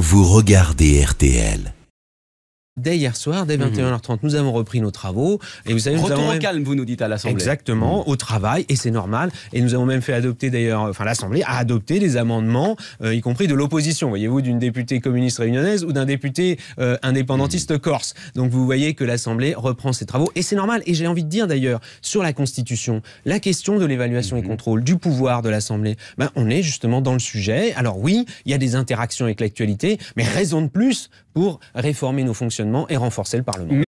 vous regardez RTL dès hier soir, dès 21h30, mhm. nous avons repris nos travaux. Et vous savez, Retour au calme, vous nous dites à l'Assemblée. Exactement, mhm. au travail, et c'est normal. Et nous avons même fait adopter d'ailleurs, enfin l'Assemblée a adopté des amendements, euh, y compris de l'opposition, voyez-vous, d'une députée communiste réunionnaise ou d'un député euh, indépendantiste mhm. corse. Donc vous voyez que l'Assemblée reprend ses travaux, et c'est normal. Et j'ai envie de dire d'ailleurs, sur la Constitution, la question de l'évaluation et contrôle du pouvoir de l'Assemblée, ben, on est justement dans le sujet. Alors oui, il y a des interactions avec l'actualité, mais raison de plus pour réformer nos fonctionnements et renforcer le Parlement.